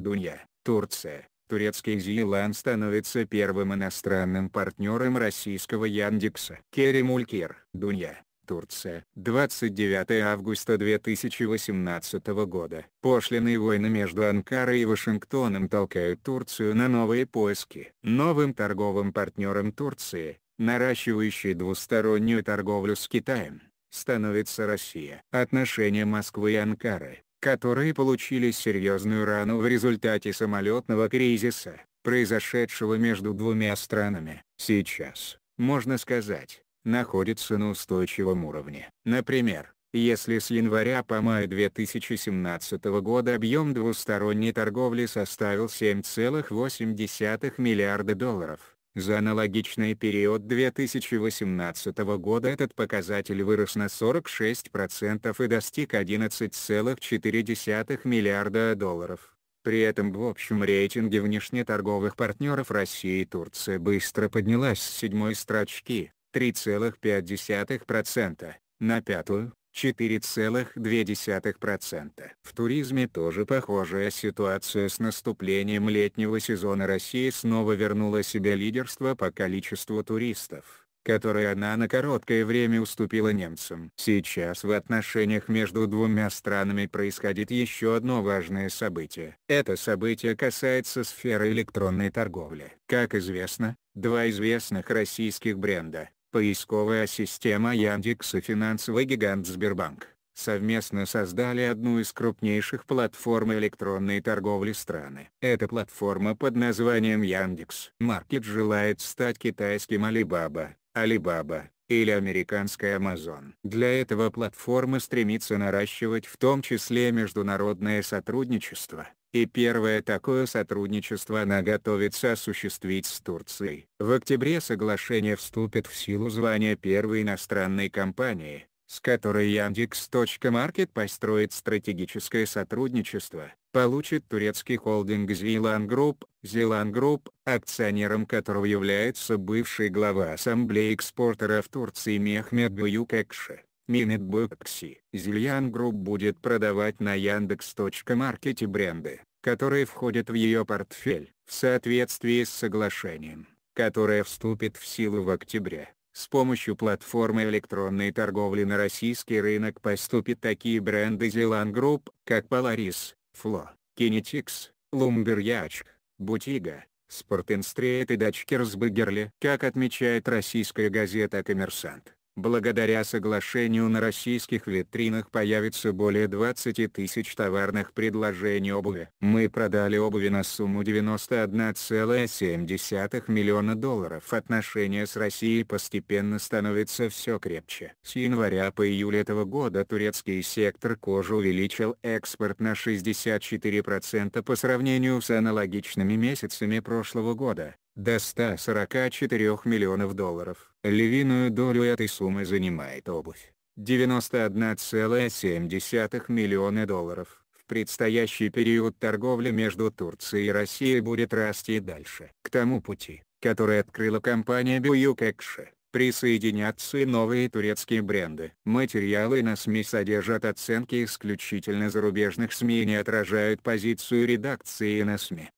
Дунья, Турция. Турецкий Зилан становится первым иностранным партнером российского Яндекса. Керри Мулькир, Дунья, Турция. 29 августа 2018 года. Пошлины войны между Анкарой и Вашингтоном толкают Турцию на новые поиски. Новым торговым партнером Турции, наращивающей двустороннюю торговлю с Китаем, становится Россия. Отношения Москвы и Анкары которые получили серьезную рану в результате самолетного кризиса, произошедшего между двумя странами, сейчас, можно сказать, находится на устойчивом уровне. Например, если с января по май 2017 года объем двусторонней торговли составил 7,8 миллиарда долларов, за аналогичный период 2018 года этот показатель вырос на 46% и достиг 11,4 миллиарда долларов. При этом в общем рейтинге внешнеторговых партнеров России и Турция быстро поднялась с седьмой строчки, 3,5%, на пятую, 4,2%. В туризме тоже похожая ситуация с наступлением летнего сезона России снова вернула себе лидерство по количеству туристов которые она на короткое время уступила немцам. Сейчас в отношениях между двумя странами происходит еще одно важное событие. Это событие касается сферы электронной торговли. Как известно, два известных российских бренда Поисковая система Яндекс и финансовый гигант Сбербанк совместно создали одну из крупнейших платформ электронной торговли страны. Эта платформа под названием Яндекс Маркет желает стать китайским Алибаба, Алибаба или американской Amazon. Для этого платформа стремится наращивать в том числе международное сотрудничество и первое такое сотрудничество она готовится осуществить с Турцией. В октябре соглашение вступит в силу звания первой иностранной компании, с которой Яндекс.Маркет построит стратегическое сотрудничество, получит турецкий холдинг Зилан Групп, Зилан Групп, акционером которого является бывший глава Ассамблеи экспортеров Турции Мехмед Бююкекши. Minitboxy. Zillian Group будет продавать на Яндекс.Маркете бренды, которые входят в ее портфель, в соответствии с соглашением, которое вступит в силу в октябре. С помощью платформы электронной торговли на российский рынок поступят такие бренды Zelan Group, как Polaris, Flo, Kinetics, Lumberjack, Butiga, Sportinstreet и Дачкерсбегерли. Как отмечает российская газета «Коммерсант», Благодаря соглашению на российских витринах появится более 20 тысяч товарных предложений обуви. Мы продали обуви на сумму 91,7 миллиона долларов. Отношения с Россией постепенно становятся все крепче. С января по июль этого года турецкий сектор кожи увеличил экспорт на 64% по сравнению с аналогичными месяцами прошлого года до 144 миллионов долларов. Львиную долю этой суммы занимает обувь. 91,7 миллиона долларов. В предстоящий период торговля между Турцией и Россией будет расти дальше. К тому пути, который открыла компания Буюк Экше, присоединятся и новые турецкие бренды. Материалы на СМИ содержат оценки исключительно зарубежных СМИ и не отражают позицию редакции на СМИ.